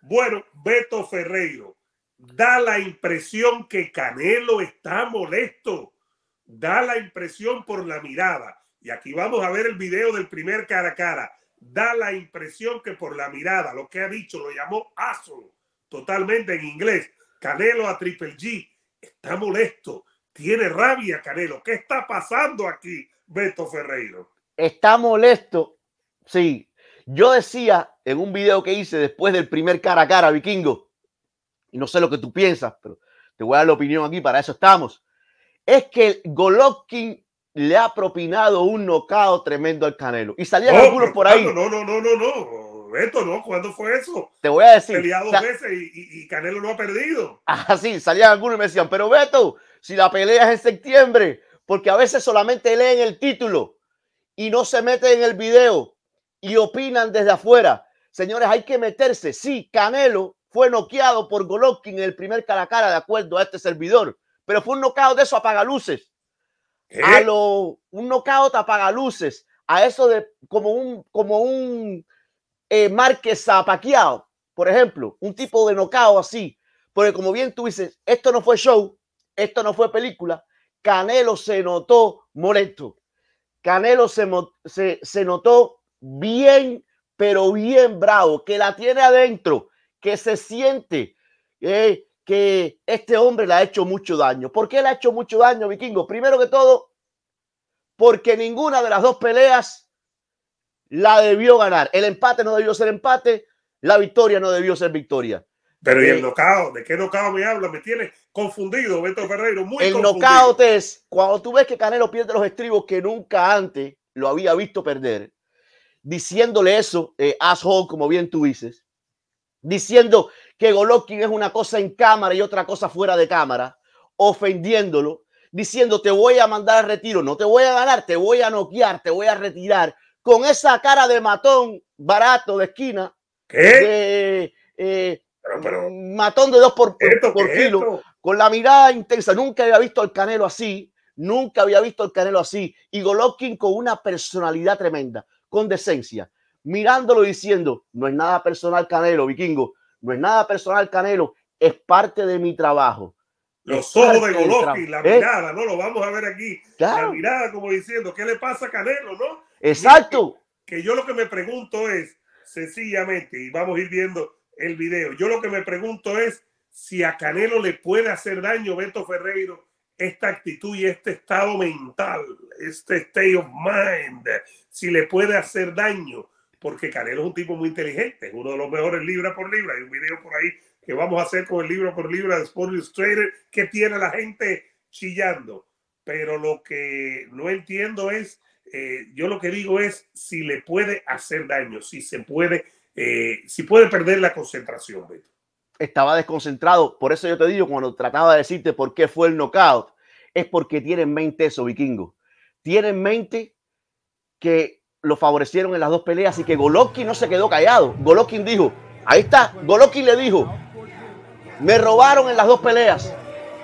Bueno, Beto Ferreiro, da la impresión que Canelo está molesto. Da la impresión por la mirada. Y aquí vamos a ver el video del primer cara a cara. Da la impresión que por la mirada, lo que ha dicho, lo llamó Azul, totalmente en inglés. Canelo a Triple G está molesto, tiene rabia Canelo. ¿Qué está pasando aquí, Beto Ferreiro? Está molesto, sí. Yo decía, en un video que hice después del primer cara a cara, vikingo, y no sé lo que tú piensas, pero te voy a dar la opinión aquí, para eso estamos, es que Golovkin le ha propinado un nocao tremendo al Canelo. Y salían algunos por ahí. No, no, no, no, no, no. no, ¿cuándo fue eso? Te voy a decir. Pelea dos veces y, Canelo no ha perdido. Ah, sí, salían algunos y me decían, pero Beto, si la pelea es en septiembre, porque a veces solamente leen el título y no se meten en el video y opinan desde afuera. Señores, hay que meterse. Sí, Canelo fue noqueado por Golovkin en el primer cara a cara, de acuerdo a este servidor, pero fue un nocaut de eso apagaluces. ¿Eh? A lo, un apagaluces, a eso de como un, como un eh, Márquez por ejemplo, un tipo de nocaut así. Porque como bien tú dices, esto no fue show, esto no fue película, Canelo se notó moreto. Canelo se, se, se notó bien pero bien bravo, que la tiene adentro, que se siente eh, que este hombre le ha hecho mucho daño. ¿Por qué le ha hecho mucho daño, vikingo? Primero que todo, porque ninguna de las dos peleas la debió ganar. El empate no debió ser empate, la victoria no debió ser victoria. Pero ¿y el eh, nocao? ¿De qué nocao me habla? Me tiene confundido, Beto Ferreiro, muy confundido. El nocaut es cuando tú ves que Canelo pierde los estribos que nunca antes lo había visto perder diciéndole eso eh, asshole, como bien tú dices, diciendo que Golovkin es una cosa en cámara y otra cosa fuera de cámara, ofendiéndolo, diciendo te voy a mandar a retiro, no te voy a ganar, te voy a noquear, te voy a retirar, con esa cara de matón barato de esquina, ¿Qué? Eh, matón de dos por, filo kilo, con la mirada intensa, nunca había visto al Canelo así, nunca había visto al Canelo así, y Golovkin con una personalidad tremenda con decencia, mirándolo diciendo, no es nada personal Canelo, vikingo, no es nada personal Canelo, es parte de mi trabajo. Los ojos de Golovkin, la ¿Eh? mirada, ¿no? Lo vamos a ver aquí. La mirada como diciendo, ¿qué le pasa a Canelo, no? Exacto. Que, yo lo que me pregunto es, sencillamente, y vamos a ir viendo el video, yo lo que me pregunto es si a Canelo le puede hacer daño Beto Ferreiro esta actitud y este estado mental, este state of mind, si le puede hacer daño, porque Canelo es un tipo muy inteligente, es uno de los mejores libra por libra. Hay un video por ahí que vamos a hacer con el libro por libra de Sport Illustrated que tiene la gente chillando. Pero lo que no entiendo es, eh, yo lo que digo es si le puede hacer daño, si se puede, eh, si puede perder la concentración, Beto estaba desconcentrado. Por eso yo te digo, cuando trataba de decirte por qué fue el knockout, es porque tiene en mente eso, vikingo. Tiene en mente que lo favorecieron en las dos peleas y que Golovkin no se quedó callado. Golovkin dijo, ahí está, Golovkin le dijo, me robaron en las dos peleas.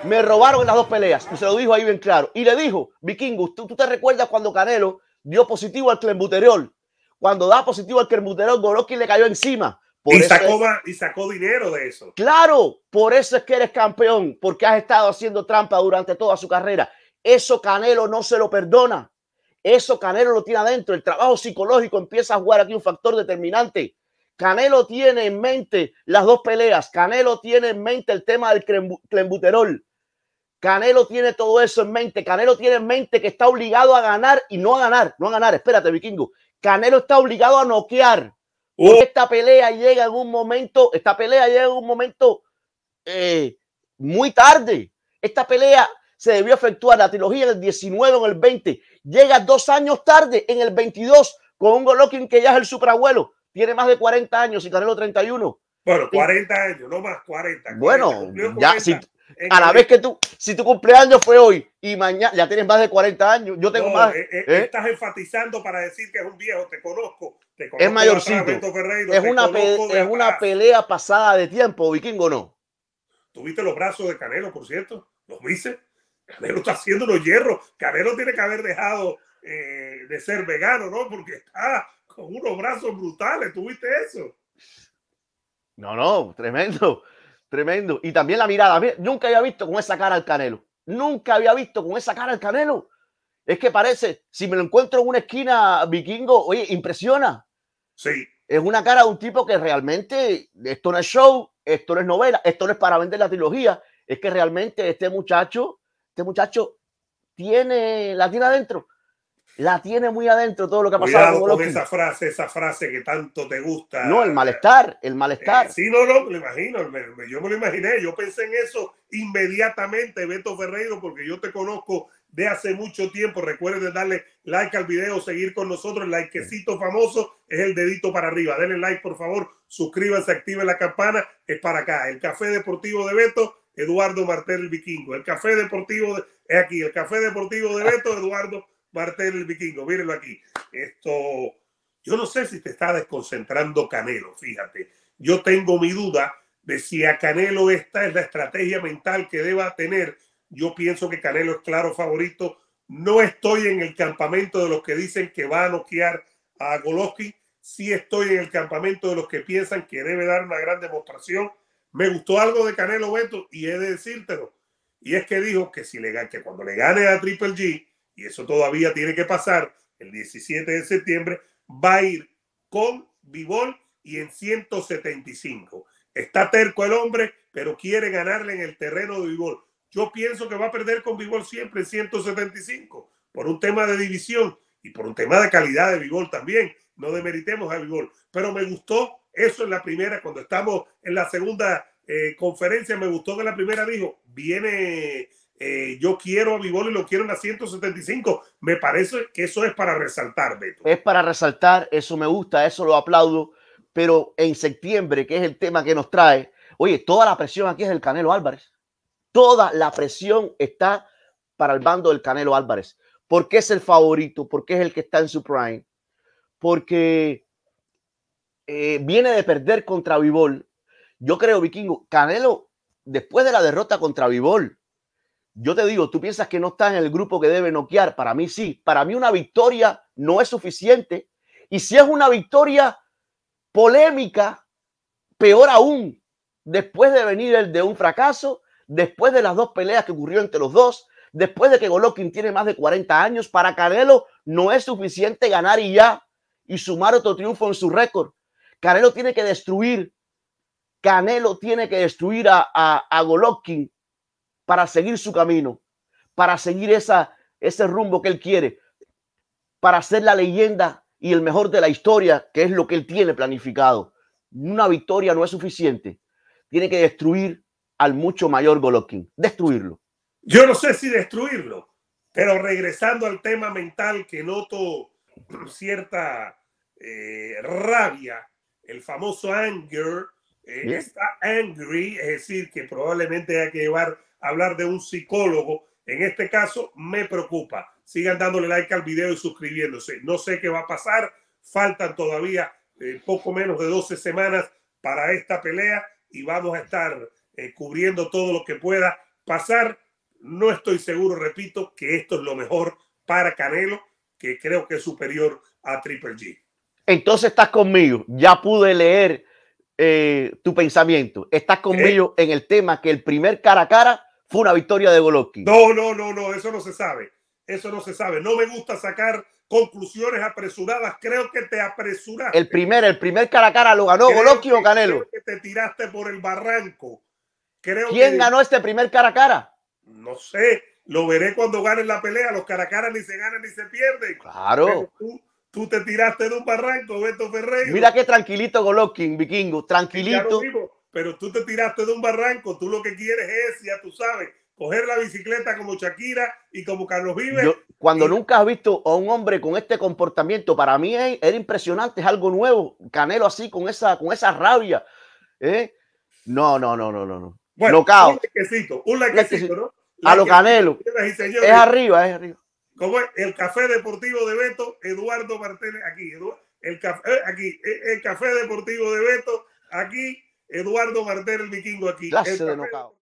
Me robaron en las dos peleas. Y se lo dijo ahí bien claro. Y le dijo, Vikingo, ¿tú, te recuerdas cuando Canelo dio positivo al clenbuterol? Cuando da positivo al clenbuterol, Golovkin le cayó encima y, sacó, dinero de eso. Claro, por eso es que eres campeón, porque has estado haciendo trampa durante toda su carrera. Eso Canelo no se lo perdona. Eso Canelo lo tiene adentro. El trabajo psicológico empieza a jugar aquí un factor determinante. Canelo tiene en mente las dos peleas. Canelo tiene en mente el tema del clembuterol. Canelo tiene todo eso en mente. Canelo tiene en mente que está obligado a ganar y no a ganar, no a ganar. Espérate, vikingo. Canelo está obligado a noquear. Oh. esta pelea llega en un momento, esta pelea llega en un momento eh, muy tarde. Esta pelea se debió efectuar la trilogía del 19 en el 20. Llega dos años tarde, en el 22, con un Golokin que ya es el superabuelo. Tiene más de 40 años y Canelo 31. Bueno, 40 años, no más 40. bueno, a la vez que tú, si tu cumpleaños fue hoy y mañana, ya tienes más de 40 años, yo tengo más. Eh, eh, estás enfatizando para decir que es un viejo, te conozco es mayorcito. es, una es una pelea pasada de tiempo, vikingo no. Tuviste los brazos de Canelo, por cierto. Los viste. Canelo está haciendo los hierros. Canelo tiene que haber dejado eh, de ser vegano, ¿no? Porque está con unos brazos brutales. ¿Tuviste eso? No, no, tremendo. Tremendo. Y también la mirada. Nunca había visto con esa cara al Canelo. Nunca había visto con esa cara al Canelo. Es que parece, si me lo encuentro en una esquina vikingo, oye, impresiona, Sí. Es una cara de un tipo que realmente esto no es show, esto no es novela, esto no es para vender la trilogía. Es que realmente este muchacho, este muchacho tiene, la tiene adentro. La tiene muy adentro todo lo que ha pasado. Cuidado con esa frase, esa frase que tanto te gusta. No, el malestar, el malestar. Eh, sí, no, no, lo imagino. yo me lo imaginé. Yo pensé en eso inmediatamente, Beto Ferreiro, porque yo te conozco de hace mucho tiempo. Recuerden darle like al video, seguir con nosotros. El likecito famoso es el dedito para arriba. Denle like, por favor. Suscríbanse, activen la campana. Es para acá. El Café Deportivo de Beto, Eduardo Martel el Vikingo. El Café Deportivo de, es aquí. El Café Deportivo de Beto, Eduardo Martel el Vikingo. Mírenlo aquí. Esto, yo no sé si te está desconcentrando Canelo, fíjate. Yo tengo mi duda de si a Canelo esta es la estrategia mental que deba tener yo pienso que Canelo es claro favorito. No estoy en el campamento de los que dicen que va a noquear a Golovkin. Sí estoy en el campamento de los que piensan que debe dar una gran demostración. Me gustó algo de Canelo Beto y he de decírtelo. Y es que dijo que, si le, que cuando le gane a Triple G, y eso todavía tiene que pasar el 17 de septiembre, va a ir con Vivol y en 175. Está terco el hombre, pero quiere ganarle en el terreno de Vivol yo pienso que va a perder con vigor siempre en 175 por un tema de división y por un tema de calidad de vigor también. No demeritemos a Bigol pero me gustó eso en la primera, cuando estamos en la segunda eh, conferencia, me gustó que la primera dijo, viene, eh, yo quiero a vigor y lo quiero en la 175. Me parece que eso es para resaltar, Beto. Es para resaltar, eso me gusta, eso lo aplaudo, pero en septiembre, que es el tema que nos trae, oye, toda la presión aquí es del Canelo Álvarez. Toda la presión está para el bando del Canelo Álvarez. Porque es el favorito, porque es el que está en su prime, porque eh, viene de perder contra Vivol. Yo creo, Vikingo, Canelo, después de la derrota contra Vivol, yo te digo, tú piensas que no está en el grupo que debe noquear. Para mí sí. Para mí una victoria no es suficiente. Y si es una victoria polémica, peor aún, después de venir el de un fracaso después de las dos peleas que ocurrió entre los dos, después de que Golovkin tiene más de 40 años, para Canelo no es suficiente ganar y ya y sumar otro triunfo en su récord. Canelo tiene que destruir, Canelo tiene que destruir a, a, Golovkin para seguir su camino, para seguir esa, ese rumbo que él quiere, para ser la leyenda y el mejor de la historia, que es lo que él tiene planificado. Una victoria no es suficiente. Tiene que destruir al mucho mayor Golovkin, destruirlo. Yo no sé si destruirlo, pero regresando al tema mental que noto cierta eh, rabia, el famoso anger, eh, está angry, es decir, que probablemente hay que llevar a hablar de un psicólogo. En este caso, me preocupa. Sigan dándole like al video y suscribiéndose. No sé qué va a pasar. Faltan todavía eh, poco menos de 12 semanas para esta pelea y vamos a estar eh, cubriendo todo lo que pueda pasar. No estoy seguro, repito, que esto es lo mejor para Canelo, que creo que es superior a Triple G. Entonces estás conmigo, ya pude leer eh, tu pensamiento. Estás conmigo eh. en el tema que el primer cara a cara fue una victoria de Golovkin. No, no, no, no, eso no se sabe. Eso no se sabe. No me gusta sacar conclusiones apresuradas. Creo que te apresuraste. El primer, el primer cara a cara lo ganó Golovkin o Canelo. que te tiraste por el barranco ¿Quién ganó este primer cara a cara? No sé, lo veré cuando ganen la pelea. Los cara a cara ni se ganan ni se pierden. Claro. tú, te tiraste de un barranco, Beto Ferreira. Mira qué tranquilito Golovkin, vikingo, tranquilito. pero tú te tiraste de un barranco. Tú lo que quieres es, ya tú sabes, coger la bicicleta como Shakira y como Carlos Vives. cuando nunca has visto a un hombre con este comportamiento, para mí era impresionante, es algo nuevo. Canelo así, con esa, con esa rabia. ¿eh? no, no, no, no, no. Bueno, Locao. un lequecito, un lequecito, ¿no? a lo canelo. Es arriba, es arriba. Como el café deportivo de Beto, Eduardo Martínez, aquí, el café, eh, aquí, eh, el café deportivo de Beto, aquí, Eduardo Martínez, el vikingo, aquí. Clase de de